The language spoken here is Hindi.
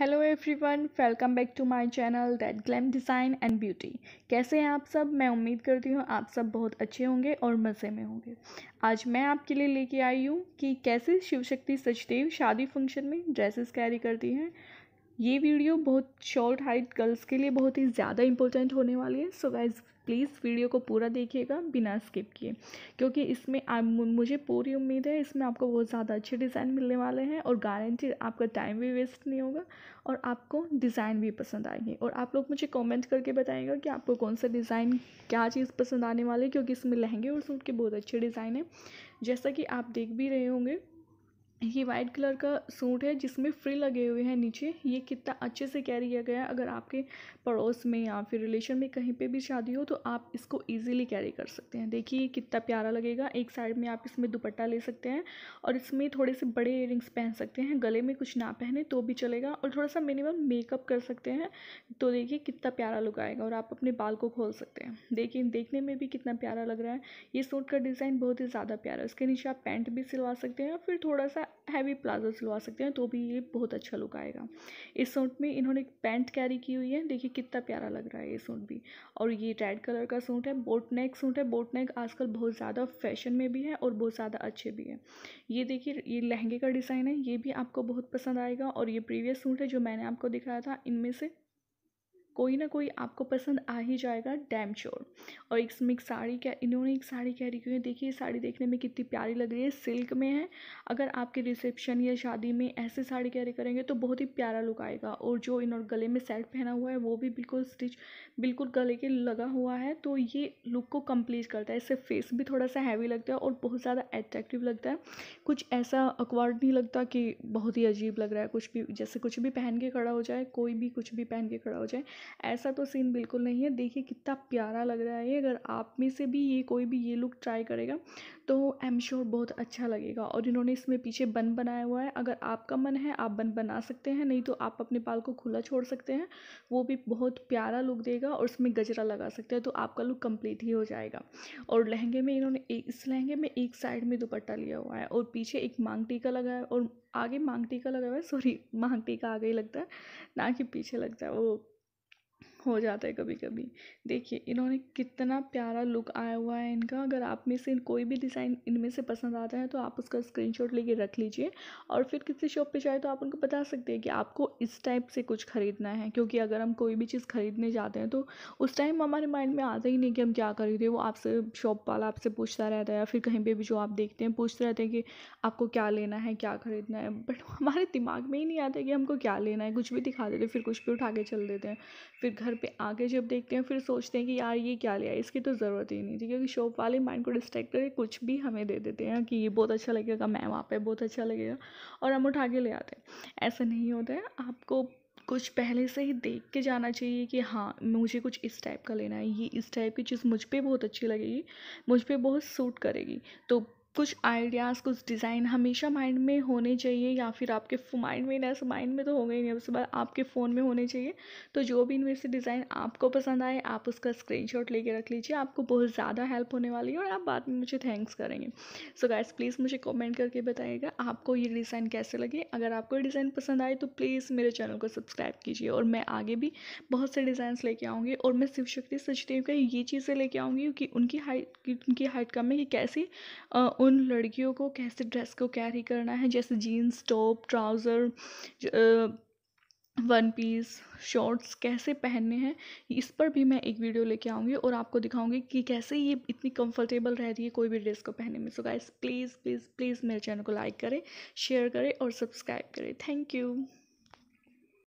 hello everyone welcome back to my channel that glam design and beauty कैसे हैं आप सब मैं उम्मीद करती हूँ आप सब बहुत अच्छे होंगे और मज़े में होंगे आज मैं आपके लिए लेके आई हूँ कि कैसे शिवशक्ति सचदेव शादी फंक्शन में ड्रेसेस कैरी करती हैं ये वीडियो बहुत शॉर्ट हाइट गर्ल्स के लिए बहुत ही ज़्यादा इंपॉर्टेंट होने वाली है सो गाइज प्लीज़ वीडियो को पूरा देखिएगा बिना स्किप किए क्योंकि इसमें आ, मुझे पूरी उम्मीद है इसमें आपको बहुत ज़्यादा अच्छे डिज़ाइन मिलने वाले हैं और गारंटी आपका टाइम भी वेस्ट नहीं होगा और आपको डिज़ाइन भी पसंद आएंगे और आप लोग मुझे कमेंट करके बताएंगा कि आपको कौन सा डिज़ाइन क्या चीज़ पसंद आने वाली है क्योंकि इसमें लहंगे और सूट के बहुत अच्छे डिज़ाइन हैं जैसा कि आप देख भी रहे होंगे ये वाइट कलर का सूट है जिसमें फ्री लगे हुए हैं नीचे ये कितना अच्छे से कैरी किया गया है अगर आपके पड़ोस में या फिर रिलेशन में कहीं पे भी शादी हो तो आप इसको इजीली कैरी कर सकते हैं देखिए कितना प्यारा लगेगा एक साइड में आप इसमें दुपट्टा ले सकते हैं और इसमें थोड़े से बड़े इयर पहन सकते हैं गले में कुछ ना पहने तो भी चलेगा और थोड़ा सा मिनिमम मेकअप कर सकते हैं तो देखिए कितना प्यारा लुक आएगा और आप अपने बाल को खोल सकते हैं देखिए देखने में भी कितना प्यारा लग रहा है ये सूट का डिज़ाइन बहुत ही ज़्यादा प्यारा है उसके नीचे आप पैंट भी सिलवा सकते हैं फिर थोड़ा सा हैवी प्लाजो सिलवा सकते हैं तो भी ये बहुत अच्छा लुक आएगा इस सूट में इन्होंने एक पैंट कैरी की हुई है देखिए कितना प्यारा लग रहा है ये सूट भी और ये रेड कलर का सूट है बोटनेक सूट है बोटनेक आजकल बहुत ज़्यादा फैशन में भी है और बहुत ज़्यादा अच्छे भी है ये देखिए ये लहंगे का डिज़ाइन है ये भी आपको बहुत पसंद आएगा और ये प्रीवियस सूट है जो मैंने आपको दिखाया था इनमें से कोई ना कोई आपको पसंद आ ही जाएगा डैम श्योर और इसमें एक साड़ी क्या इन्होंने एक साड़ी कह रही है देखिए ये साड़ी देखने में कितनी प्यारी लग रही है सिल्क में है अगर आपके रिसेप्शन या शादी में ऐसे साड़ी कैरी करेंगे तो बहुत ही प्यारा लुक आएगा और जो इन्होंने गले में सेट पहना हुआ है वो भी बिल्कुल स्टिच बिल्कुल गले के लगा हुआ है तो ये लुक को कम्प्लीट करता है इससे फेस भी थोड़ा सा हैवी लगता है और बहुत ज़्यादा एट्रैक्टिव लगता है कुछ ऐसा अकवर्ड नहीं लगता कि बहुत ही अजीब लग रहा है कुछ भी जैसे कुछ भी पहन के खड़ा हो जाए कोई भी कुछ भी पहन के खड़ा हो जाए ऐसा तो सीन बिल्कुल नहीं है देखिए कितना प्यारा लग रहा है ये अगर आप में से भी ये कोई भी ये लुक ट्राई करेगा तो आई एम श्योर बहुत अच्छा लगेगा और इन्होंने इसमें पीछे बन बनाया हुआ है अगर आपका मन है आप बन बना सकते हैं नहीं तो आप अपने पाल को खुला छोड़ सकते हैं वो भी बहुत प्यारा लुक देगा और उसमें गजरा लगा सकते हैं तो आपका लुक कंप्लीट ही हो जाएगा और लहंगे में इन्होंने इस लहंगे में एक साइड में दुपट्टा लिया हुआ है और पीछे एक मांग टीका लगा है और आगे मांग टीका लगा हुआ है सॉरी मांग टीका आगे ही लगता है ना कि पीछे लगता है वो हो जाता है कभी कभी देखिए इन्होंने कितना प्यारा लुक आया हुआ है इनका अगर आप में से कोई भी डिज़ाइन इनमें से पसंद आता है तो आप उसका स्क्रीनशॉट लेके रख लीजिए और फिर किसी शॉप पे जाए तो आप उनको बता सकते हैं कि आपको इस टाइप से कुछ ख़रीदना है क्योंकि अगर हम कोई भी चीज़ ख़रीदने जाते हैं तो उस टाइम हमारे माइंड में आता ही नहीं कि हम क्या खरीदें वो आपसे शॉप वाला आपसे पूछता रहता है या फिर कहीं पर भी जो आप देखते हैं पूछते रहते हैं कि आपको क्या लेना है क्या ख़रीदना है बट हमारे दिमाग में ही नहीं आता कि हमको क्या लेना है कुछ भी दिखा देते फिर कुछ भी उठा के चल देते हैं फिर घर पे आके जब देखते हैं फिर सोचते हैं कि यार ये क्या लिया इसकी तो ज़रूरत ही नहीं थी क्योंकि शॉप वाले माइंड को डिस्ट्रैक्ट करके कुछ भी हमें दे देते हैं कि ये बहुत अच्छा लगेगा मैम आप पे बहुत अच्छा लगेगा और हम उठा के ले आते हैं ऐसा नहीं होता है आपको कुछ पहले से ही देख के जाना चाहिए कि हाँ मुझे कुछ इस टाइप का लेना है ये इस टाइप की चीज़ मुझ पर बहुत अच्छी लगेगी मुझ पर बहुत सूट करेगी तो कुछ आइडियाज़ कुछ डिज़ाइन हमेशा माइंड में होने चाहिए या फिर आपके माइंड में ना माइंड में तो हो गई नहीं उसके बाद आपके फ़ोन में होने चाहिए तो जो भी इनमें से डिज़ाइन आपको पसंद आए आप उसका स्क्रीनशॉट लेके रख लीजिए आपको बहुत ज़्यादा हेल्प होने वाली है और आप बाद में मुझे थैंक्स करेंगे सो so गाइस प्लीज़ मुझे कॉमेंट करके बताइएगा आपको ये डिज़ाइन कैसे लगे अगर आपको डिज़ाइन पसंद आए तो प्लीज़ मेरे चैनल को सब्सक्राइब कीजिए और मैं आगे भी बहुत से डिज़ाइन लेके आऊँगी और मैं शिव शक्ति सचदेव का ये चीज़ें लेके आऊँगी क्योंकि उनकी हाइट उनकी हाइट कम है कि कैसे उन लड़कियों को कैसे ड्रेस को कैरी करना है जैसे jeans top trouser one piece shorts कैसे पहनने हैं इस पर भी मैं एक वीडियो लेके आऊँगी और आपको दिखाऊँगी कि कैसे ये इतनी कंफर्टेबल रहती है कोई भी ड्रेस को पहनने में so guys please please please मेरे चैनल को लाइक करें शेयर करें और सब्सक्राइब करें थैंक यू